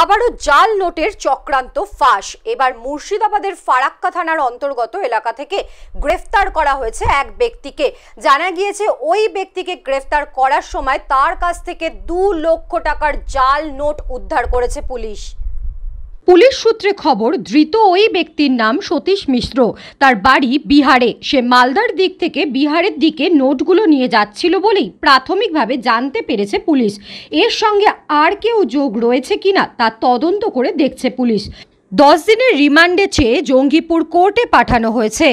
আবারও জাল নোটের চক্রান্ত ফাঁস এবার মুর্শিদাবাদের ফারাক্কা থানার অন্তর্গত এলাকা থেকে গ্রেফতার করা হয়েছে এক ব্যক্তিকে জানা গিয়েছে ওই ব্যক্তিকে গ্রেফতার করার সময় তার কাছ থেকে দু লক্ষ টাকার জাল নোট উদ্ধার করেছে পুলিশ পুলিশ সূত্রে খবর ধৃত ওই ব্যক্তির নাম সতীশ মিশ্র তার বাড়ি বিহারে সে মালদার দিক থেকে বিহারের দিকে নোটগুলো নিয়ে যাচ্ছিল বলেই প্রাথমিকভাবে জানতে পেরেছে পুলিশ এর সঙ্গে আর কেউ যোগ রয়েছে কিনা তা তদন্ত করে দেখছে পুলিশ দশ দিনের রিমান্ডে চেয়ে জঙ্গিপুর কোর্টে পাঠানো হয়েছে